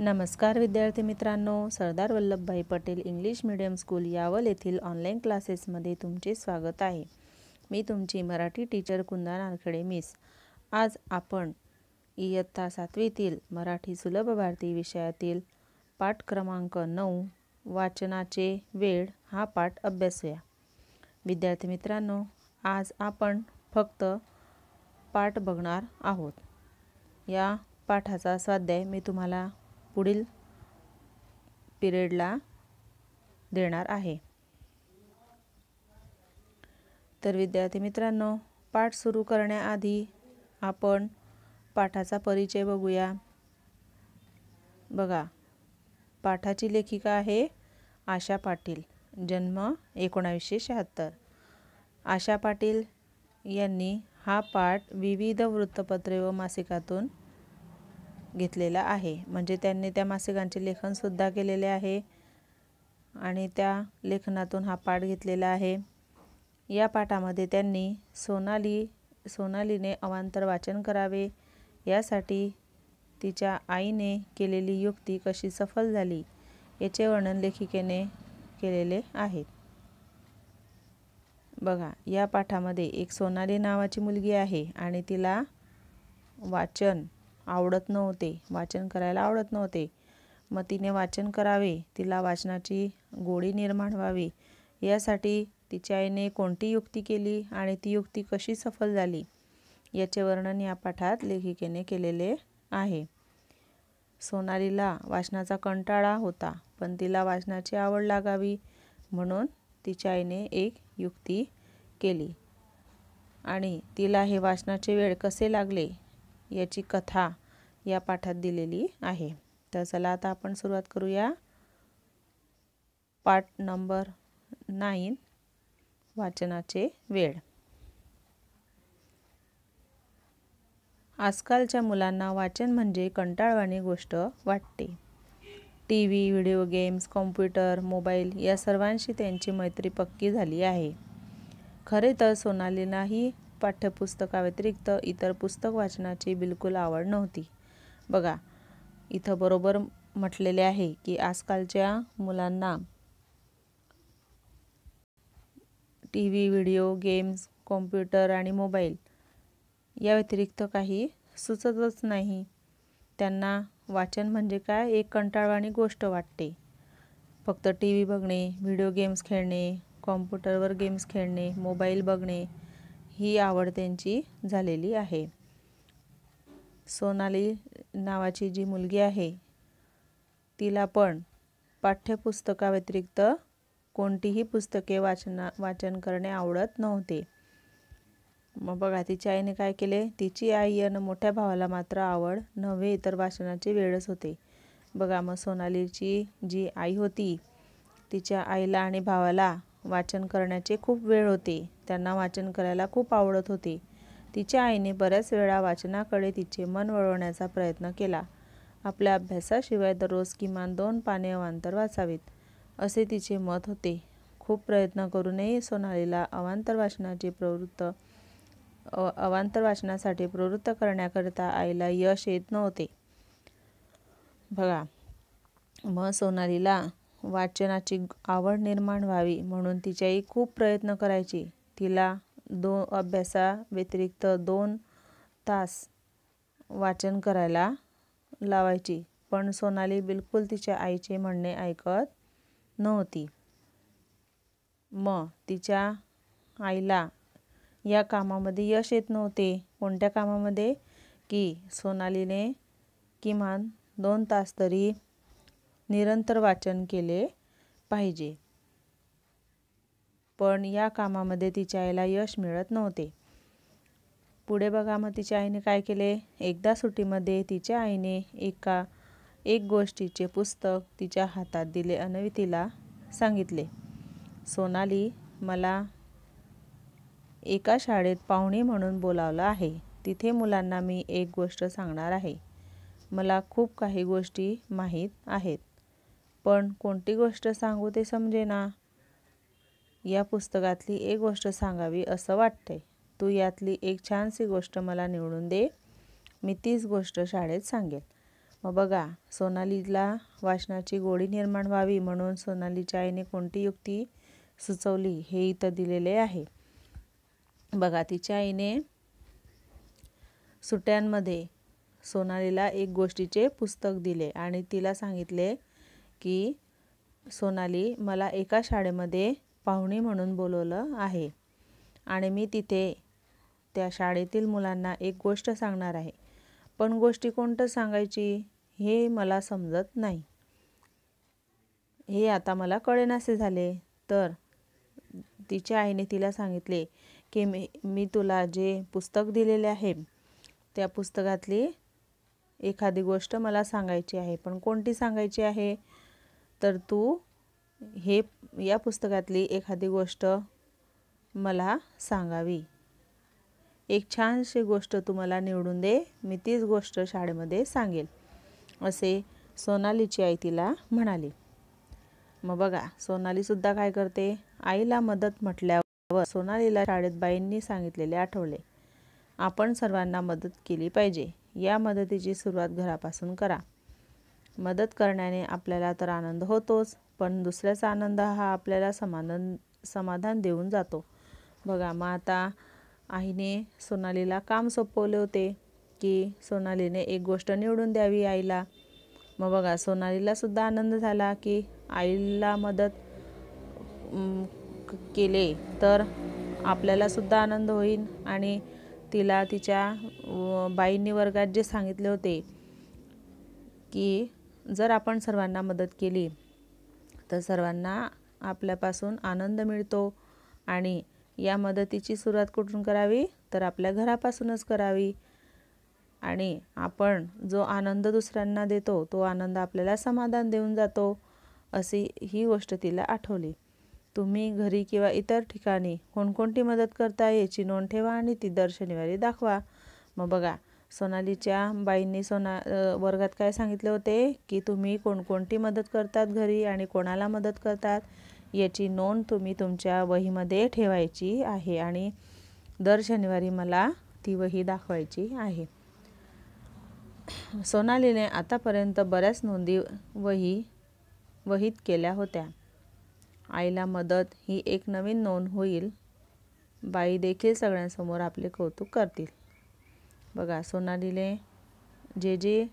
नमस्कार विद्यार्थी मित्रांनो Sardar Vallabhbhai Patel English medium school Yawal येथील ऑनलाईन क्लासेसमध्ये तुमचे स्वागत आहे मी तुमची मराठी टीचर कुंदा नारखेडे मिस आज आपण इयत्ता सातवीतील मराठी सुलभ भारती विषयातील पाठ क्रमांक नऊ वाचनाचे वेळ हा पाठ अभ्यासूया विद्यार्थी मित्रांनो आज आपण फक्त पाठ बघणार आहोत या पाठाचा स्वाध्याय मी तुम्हाला पुढील पिरियडला देणार आहे तर विद्यार्थी मित्रांनो पाठ सुरू करण्याआधी आपण पाठाचा परिचय बघूया बघा पाठाची लेखिका आहे आशा पाटील जन्म एकोणावीसशे शहात्तर आशा पाटील यांनी हा पाठ विविध वृत्तपत्रे व मासिकातून घेतलेला आहे म्हणजे त्यांनी त्या मासिकांचे लेखनसुद्धा केलेले आहे आणि त्या लेखनातून हा पाठ घेतलेला आहे या पाठामध्ये त्यांनी सोनाली सोनालीने अवांतर वाचन करावे यासाठी तिच्या आईने केलेली युक्ती कशी सफल झाली याचे वर्णन लेखिकेने केलेले आहे बघा या पाठामध्ये एक सोनाली नावाची मुलगी आहे आणि तिला वाचन आवडत नव्हते वाचन करायला आवडत नव्हते मग तिने वाचन करावे तिला वाचनाची गोडी निर्माण व्हावी यासाठी तिच्या आईने कोणती युक्ती केली आणि ती युक्ती कशी सफल झाली याचे वर्णन या पाठात लेखिकेने केलेले आहे सोनालीला वाचनाचा कंटाळा होता पण तिला वाचनाची आवड लागावी म्हणून तिच्या आईने एक युक्ती केली आणि तिला हे वाचनाचे वेळ कसे लागले याची कथा या पाठात दिलेली आहे तर चला आता आपण सुरुवात करूया पाठ नंबर नाईन वाचनाचे वेळ आजकालच्या मुलांना वाचन म्हणजे कंटाळवाणी गोष्ट वाटते T V video games computer mobile या सर्वांशी त्यांची मैत्री पक्की झाली आहे खरे तर सोनालीलाही पाठ्यपुस्तकाव्यतिरिक्त इतर पुस्तक वाचनाची बिलकुल आवड नव्हती बघा इथं बरोबर म्हटलेले आहे की आजकालच्या मुलांना T V video games computer आणि मोबाईल या व्यतिरिक्त काही सुचतच नाही त्यांना वाचन म्हणजे काय एक कंटाळवाणी गोष्ट वाटते फक्त टी व्ही बघणे व्हिडिओ गेम्स खेळणे कॉम्प्युटरवर गेम्स खेळणे मोबाईल बघणे ही आवड त्यांची झालेली आहे सोनाली नावाची जी मुलगी आहे तिला पण पाठ्यपुस्तकाव्यतिरिक्त कोणतीही पुस्तके वाचना वाचन करणे आवडत नव्हते मग बघा तिच्या आईने काय केले तिची आई आणि मोठ्या भावाला मात्र आवड नव्हे इतर वाचनाची वेळच होते बघा मग सोनालीची जी आई होती तिच्या आईला आणि भावाला वाचन करण्याचे खूप वेळ होते त्यांना वाचन करायला खूप आवडत होते तिच्या आईने बऱ्याच वेळा वाचनाकडे तिचे मन वळवण्याचा प्रयत्न केला आपल्या अभ्यासाशिवाय दररोज किमान दोन पाने अवांतर वाचावीत असे तिचे मत होते खूप प्रयत्न करूनही सोनालीला अवांतर वाचनाची प्रवृत्त अवांतर वाचनासाठी प्रवृत्त करण्याकरता आईला यश येत नव्हते बघा मग सोनालीला वाचनाची आवड निर्माण व्हावी म्हणून तिच्या आई खूप प्रयत्न करायची तिला दो अभ्यासाव्यतिरिक्त दोन तास वाचन करायला लावायची पण सोनाली बिलकुल तिच्या आईचे म्हणणे ऐकत नव्हती मग तिच्या आईला या कामामध्ये यश येत नव्हते कोणत्या कामामध्ये की सोनालीने किमान दोन तास तरी निरंतर वाचन केले पाहिजे पण या कामामध्ये तिच्या आईला यश मिळत नव्हते पुढे बघा मग तिच्या आईने काय केले एकदा सुट्टीमध्ये तिच्या आईने एका एक गोष्टीचे पुस्तक तिच्या हातात दिले आणि तिला सांगितले सोनाली मला एका शाळेत पाहुणे म्हणून बोलावलं आहे तिथे मुलांना मी एक गोष्ट सांगणार आहे मला खूप काही गोष्टी माहीत आहेत पण कोणती गोष्ट सांगू ते ना या पुस्तकातली एक गोष्ट सांगावी असं वाटतंय तू यातली एक छानशी गोष्ट मला निवडून दे मी तीच गोष्ट शाळेत सांगेन मग बघा सोनालीला वाचनाची गोडी निर्माण व्हावी म्हणून सोनालीच्या आईने कोणती युक्ती सुचवली हे इथं दिलेले आहे बघा तिच्या आईने सुट्ट्यांमध्ये सोनालीला एक गोष्टीचे पुस्तक दिले आणि तिला सांगितले की सोनाली मला एका शाळेमध्ये पाहुणी म्हणून बोलवलं आहे आणि मी तिथे त्या शाळेतील मुलांना एक गोष्ट सांगणार आहे पण गोष्टी कोणतं सांगायची हे मला समजत नाही हे आता मला कळेनासे झाले तर तिच्या आईने तिला सांगितले की मी मी तुला जे पुस्तक दिलेले आहे त्या पुस्तकातली एखादी गोष्ट मला सांगायची आहे पण कोणती सांगायची आहे तर तू हे या पुस्तकातली एखादी गोष्ट मला सांगावी एक छानशी गोष्ट तुम्हाला निवडून दे मी तीच गोष्ट शाळेमध्ये सांगेल असे सोनालीची आई तिला म्हणाली मग बघा सोनालीसुद्धा काय करते आईला मदत म्हटल्यावर सोनालीला शाळेत बाईंनी सांगितलेले आठवले आपण सर्वांना मदत केली पाहिजे या मदतीची सुरुवात घरापासून करा मदत करण्याने आपल्याला तर आनंद होतोच पण दुसऱ्याचा आनंद हा आपल्याला समाधान समाधान देऊन जातो बघा मग आता आईने सोनालीला काम सोपवले होते की सोनालीने एक गोष्ट निवडून द्यावी आईला मग बघा सोनालीलासुद्धा आनंद झाला की आईला मदत केले तर आपल्यालासुद्धा आनंद होईल आणि तिला तिच्या बाईंनी वर्गात जे सांगितले होते की जर आपण सर्वांना मदत केली तर सर्वांना आपल्यापासून आनंद मिळतो आणि या मदतीची सुरुवात कुठून करावी तर आपल्या घरापासूनच करावी आणि आपण जो आनंद दुसऱ्यांना देतो तो आनंद आपल्याला समाधान देऊन जातो अशी ही गोष्ट तिला आठवली तुम्ही घरी किंवा इतर ठिकाणी कोणकोणती मदत करता याची नोंद ठेवा आणि ती दर शनिवारी दाखवा मग बघा सोनालीच्या बाईंनी सोना वर्गात काय सांगितले होते की तुम्ही कोणकोणती मदत करतात घरी आणि कोणाला मदत करतात याची नोंद तुम्ही तुमच्या वहीमध्ये ठेवायची आहे आणि दर शनिवारी मला ती वही दाखवायची आहे सोनालीने आतापर्यंत बऱ्याच नोंदी वही वहीत केल्या होत्या आईला मदत ही एक नवीन नोंद होईल बाई देखील सगळ्यांसमोर आपले कौतुक करतील बघा सोनालीने जे जे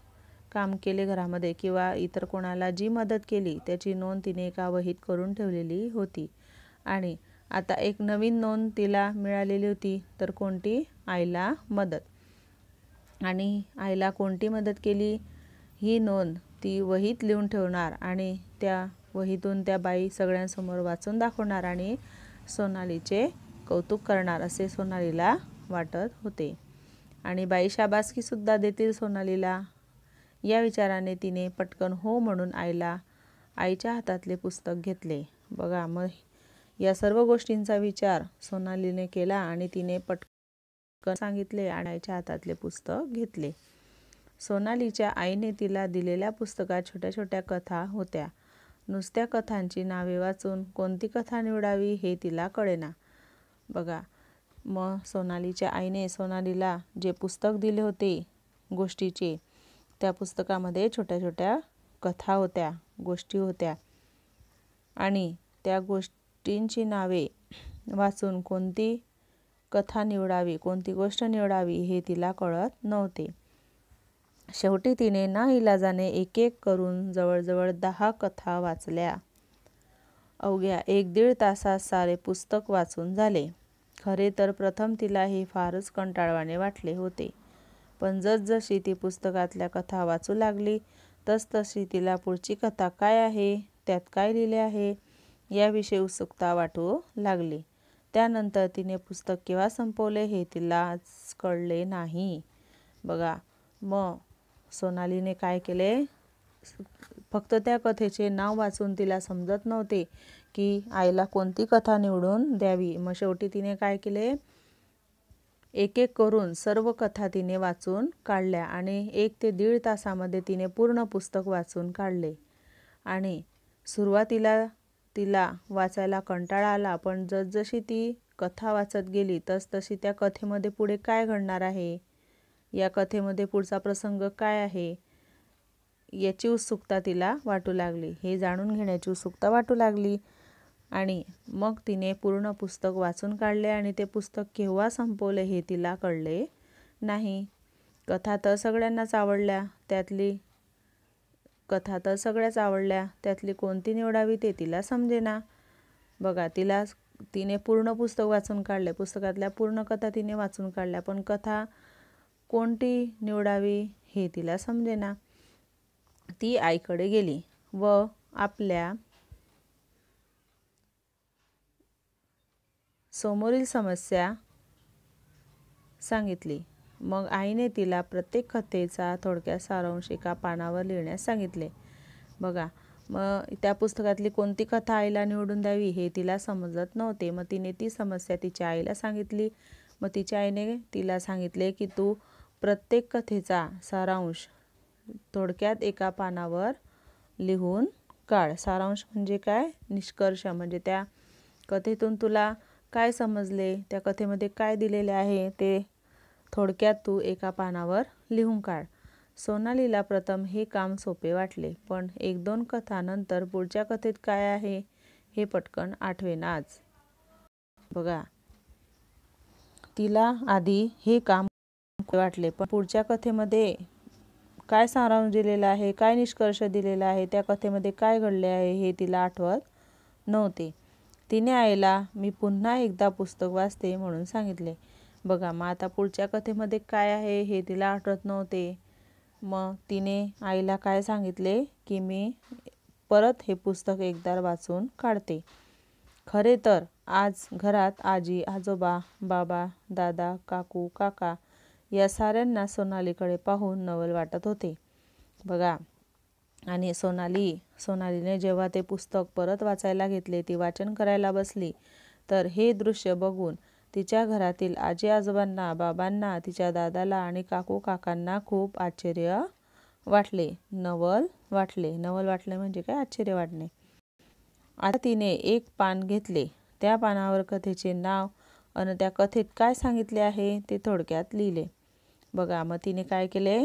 काम केले घरामध्ये किंवा इतर कोणाला जी मदत केली त्याची नोंद तिने एका वहीत करून ठेवलेली होती आणि आता एक नवीन नोंद तिला मिळालेली होती तर कोणती आईला मदत आणि आईला कोणती मदत केली ही नोंद ती वहीत लिहून ठेवणार आणि त्या वहीतून त्या बाई सगळ्यांसमोर वाचून दाखवणार आणि सोनालीचे कौतुक करणार असे सोनालीला वाटत होते आणि बाई शाबासकीसुद्धा देतील सोनालीला या विचाराने तिने पटकन हो म्हणून आईला आईच्या हातातले पुस्तक घेतले बघा मग या सर्व गोष्टींचा विचार सोनालीने केला आणि तिने पटकन सांगितले आणि आईच्या हातातले पुस्तक घेतले सोनालीच्या आईने तिला दिलेल्या पुस्तकात छोट्या छोट्या कथा होत्या नुसत्या कथांची नावे वाचून कोणती कथा निवडावी हे तिला कळेना बघा मग सोनालीच्या आईने सोनालीला जे पुस्तक दिले होते गोष्टीचे त्या पुस्तकामध्ये छोट्या छोट्या कथा होत्या गोष्टी होत्या आणि त्या गोष्टींची नावे वाचून कोणती कथा निवडावी कोणती गोष्ट निवडावी हे तिला कळत नव्हते शेवटी तिने ना इलाजाने एक एक करून जवळजवळ दहा कथा वाचल्या अवघ्या एक दीड तासात सारे पुस्तक वाचून झाले खरे तर प्रथम तिला हे फारच कंटाळवाने वाटले होते पण जसजशी ती पुस्तकातल्या कथा वाचू लागली तसतशी तिला पुढची कथा काय आहे त्यात काय लिहिले आहे याविषयी उत्सुकता वाटू लागली त्यानंतर तिने पुस्तक केव्हा संपवले हे तिला कळले नाही बघा म सोनालीने काय केले फक्त त्या कथेचे नाव वाचून तिला समजत नव्हते की आईला कोणती कथा निवडून द्यावी मग शेवटी तिने काय केले एक एक करून सर्व कथा तिने वाचून काढल्या आणि एक ते दीड तासामध्ये तिने पूर्ण पुस्तक वाचून काढले आणि सुरुवातीला तिला वाचायला कंटाळा आला पण जसजशी ती कथा वाचत गेली तसतशी त्या कथेमध्ये पुढे काय घडणार आहे या कथेमध्ये पुढचा प्रसंग काय आहे याची उत्सुकता तिला वाटू लागली हे जाणून घेण्याची उत्सुकता वाटू लागली आणि मग तिने पूर्ण पुस्तक वाचून काढले आणि ते पुस्तक केव्हा संपवले हे तिला कळले नाही कथा तर सगळ्यांनाच आवडल्या त्यातली कथा तर सगळ्याच आवडल्या त्यातली कोणती निवडावी ते तिला समजेना बघा तिला तिने पूर्ण पुस्तक वाचून काढले पुस्तकातल्या पूर्ण कथा तिने वाचून काढल्या पण कथा कोणती निवडावी हे तिला समजेना ती आईकडे गेली व आपल्या समोरील समस्या सांगितली मग आईने तिला प्रत्येक कथेचा थोडक्यात सारांश एका पानावर लिहिण्यास सांगितले बघा मग त्या पुस्तकातली कोणती कथा आईला निवडून द्यावी हे तिला समजत नव्हते मग तिने ती समस्या तिच्या आईला सांगितली मग तिच्या आईने तिला सांगितले की तू प्रत्येक कथेचा सारांश थोडक्यात एका पानावर लिहून काढ सारांश म्हणजे काय निष्कर्ष म्हणजे त्या कथेतून तुला काय समजले त्या कथेमध्ये काय दिलेले आहे ते थोडक्यात तू एका पानावर लिहून काढ सोनालीला प्रथम हे काम सोपे वाटले पण एक दोन कथानंतर पुढच्या कथेत काय आहे हे पटकन आठवेनाच बघा तिला आधी हे काम वाटले पण पुढच्या कथेमध्ये काय सारांश दिलेला आहे काय निष्कर्ष दिलेला आहे त्या कथेमध्ये काय घडले आहे हे तिला आठवत नव्हते तिने आईला मी पुन्हा एकदा पुस्तक वाचते म्हणून सांगितले बघा मग आता पुढच्या कथेमध्ये काय आहे हे तिला आठवत नव्हते मग तिने आईला काय सांगितले की मी परत हे पुस्तक एकदा वाचून काढते खरे तर आज घरात आजी आजोबा बाबा दादा काकू काका या साऱ्यांना सोनालीकडे पाहून नवल वाटत होते बघा आणि सोनाली सोनालीने जेव्हा ते पुस्तक परत वाचायला घेतले ती वाचन करायला बसली तर हे दृश्य बघून तिच्या घरातील आजी आजोबांना बाबांना तिच्या दादाला आणि काकू काकांना खूप आश्चर्य वाटले नवल वाटले नवल वाटले म्हणजे काय आश्चर्य वाटणे आता तिने एक पान घेतले त्या पानावर कथेचे नाव आणि त्या कथेत काय सांगितले आहे ते थोडक्यात लिहिले बघा मग तिने काय केले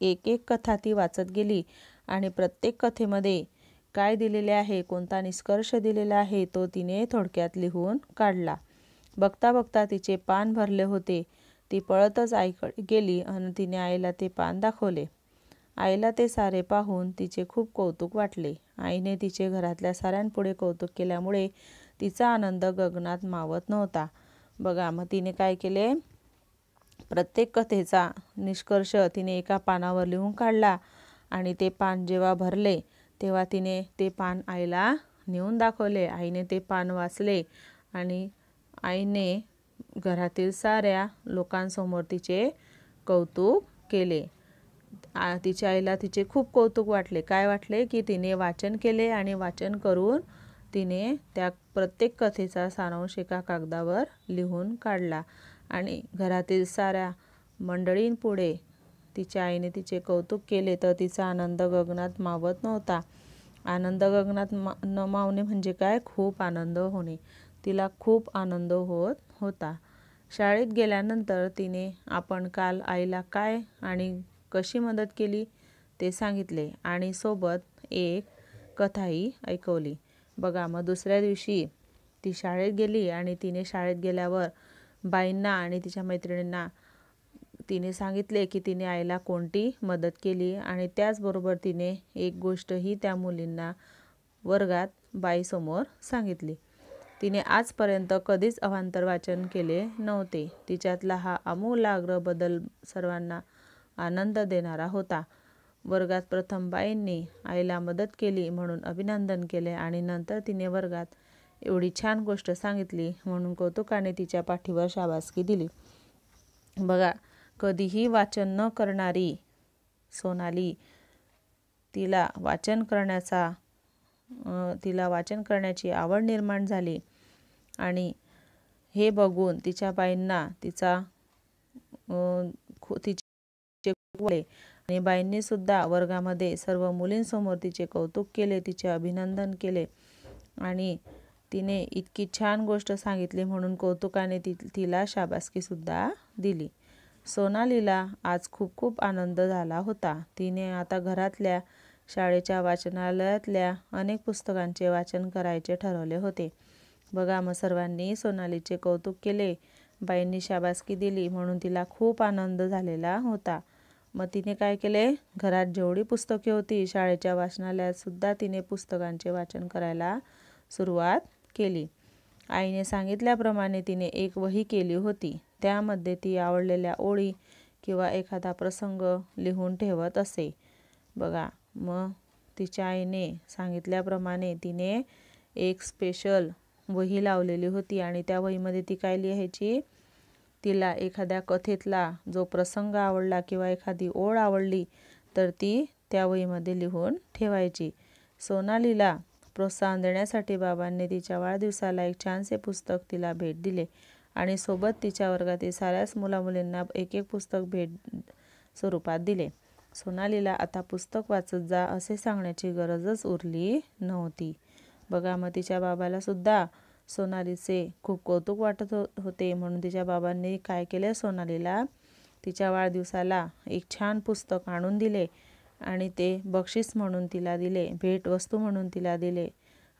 एक एक कथा ती वाचत गेली आणि प्रत्येक कथेमध्ये काय दिलेले आहे कोणता निष्कर्ष दिलेला आहे तो तिने थोडक्यात लिहून काढला बघता बघता तिचे पान भरले होते ती पळतच आईकडे गेली आणि तिने आईला ते पान दाखवले आईला ते सारे पाहून तिचे खूप कौतुक वाटले आईने तिचे घरातल्या साऱ्यांपुढे कौतुक केल्यामुळे तिचा आनंद गगनात मावत नव्हता बघा मग तिने काय केले प्रत्येक कथेचा निष्कर्ष तिने एका पानावर लिहून काढला आणि ते पान जेव्हा भरले तेव्हा तिने ते पान आईला नेऊन दाखवले आईने ते पान वाचले आणि आईने घरातील साऱ्या लोकांसमोर तिचे कौतुक केले तिच्या आईला तिचे खूप कौतुक वाटले काय वाटले की तिने वाचन केले आणि वाचन करून तिने त्या प्रत्येक कथेचा सारांश एका कागदावर लिहून काढला आणि घरातील साऱ्या मंडळींपुढे तिच्या आईने तिचे कौतुक केले तर तिचा आनंद गगनात मावत नव्हता आनंद गगनात मा न मावणे म्हणजे काय खूप आनंद होणे तिला खूप आनंद होत होता शाळेत गेल्यानंतर तिने आपण काल आईला काय आणि कशी मदत केली ते सांगितले आणि सोबत एक कथाही ऐकवली बघा मग दुसऱ्या दिवशी ती शाळेत गेली आणि तिने शाळेत गेल्यावर बाईंना आणि तिच्या मैत्रिणींना तिने सांगितले की तिने आईला कोणती मदत केली आणि त्याचबरोबर तिने एक गोष्टही त्या मुलींना वर्गात बाईसमोर सांगितली तिने आजपर्यंत कधीच अवांतर वाचन केले नव्हते तिच्यातला हा आग्रह बदल सर्वांना आनंद देणारा होता वर्गात प्रथम बाईंनी आईला मदत केली म्हणून अभिनंदन केले आणि नंतर तिने वर्गात एवढी छान गोष्ट सांगितली म्हणून कौतुकाने तिच्या पाठीवर शाबासकी दिली बघा कधीही वाचन न करणारी सोनाली तिला वाचन करण्याचा तिला वाचन करण्याची आवड निर्माण झाली आणि हे बघून तिच्या बाईंना तिचा तिचे आणि बाईंनी सुद्धा वर्गामध्ये सर्व मुलींसमोर तिचे कौतुक केले तिचे अभिनंदन केले आणि तिने इतकी छान गोष्ट सांगितली म्हणून कौतुकाने ती तिला शाबासकीसुद्धा दिली सोनालीला आज खूप खूप आनंद झाला होता तिने आता घरातल्या शाळेच्या वाचनालयातल्या अनेक पुस्तकांचे वाचन करायचे ठरवले होते बघा मग सर्वांनी सोनालीचे कौतुक केले बाईंनी शाबासकी दिली म्हणून तिला खूप आनंद झालेला होता मग तिने काय केले घरात जेवढी पुस्तके होती शाळेच्या वाचनालयात सुद्धा तिने पुस्तकांचे वाचन करायला सुरुवात केली आईने सांगितल्याप्रमाणे तिने एक वही केली होती त्यामध्ये ती आवडलेल्या ओळी किंवा एखादा प्रसंग लिहून ठेवत असे बघा मग तिच्या आईने सांगितल्याप्रमाणे तिने एक स्पेशल वही लावलेली होती आणि त्या वहीमध्ये ती काय लिहायची तिला एखाद्या कथेतला जो प्रसंग आवडला किंवा एखादी ओळ आवडली तर ती त्या वहीमध्ये लिहून ठेवायची सोनालीला प्रोत्साहन देण्यासाठी बाबांनी तिच्या वाढदिवसाला एक छानसे पुस्तक तिला भेट दिले आणि सोबत तिच्या वर्गातील साऱ्याच मुलामुलींना एक एक पुस्तक भेट स्वरूपात दिले सोनालीला आता पुस्तक वाचत जा असे सांगण्याची गरजच उरली नव्हती बघा मग तिच्या बाबाला सुद्धा सोनालीचे खूप कौतुक वाटत हो- होते म्हणून तिच्या बाबांनी काय केले सोनालीला तिच्या वाढदिवसाला एक छान पुस्तक आणून दिले आणि ते बक्षीस म्हणून तिला दिले भेटवस्तू म्हणून तिला दिले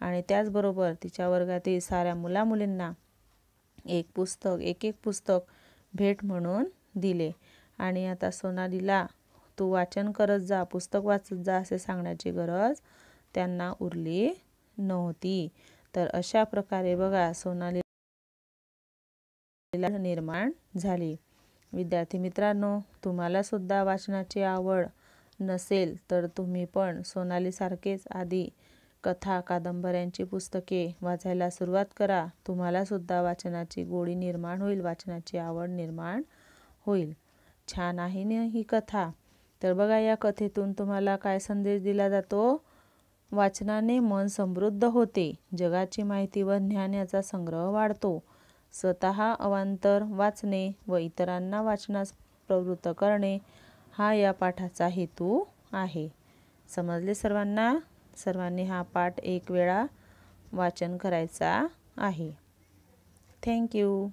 आणि त्याचबरोबर तिच्या वर्गातील साऱ्या मुलामुलींना एक पुस्तक एक एक पुस्तक भेट म्हणून दिले आणि आता सोनालीला तू वाचन करत जा पुस्तक वाचत जा असे सांगण्याची गरज त्यांना उरली नव्हती तर अशा प्रकारे बघा सोनाली निर्माण झाली विद्यार्थी मित्रांनो तुम्हाला सुद्धा वाचनाची आवड नसेल तर तुम्ही पण सोनालीसारखेच आधी कथा कादंबऱ्यांची पुस्तके वाचायला सुरुवात करा तुम्हाला सुद्धा वाचनाची गोडी निर्माण होईल वाचनाची आवड निर्माण होईल छान आहे ना ही कथा तर बघा या कथेतून तुम्हाला काय संदेश दिला जातो वाचनाने मन समृद्ध होते जगाची माहिती व ज्ञान याचा संग्रह वाढतो स्वतः अवांतर वाचणे व इतरांना वाचनास प्रवृत्त करणे हा या पाठाचा हेतू आहे समजले सर्वांना सर्वांनी हा पाठ एक वेळा वाचन करायचा आहे थँक्यू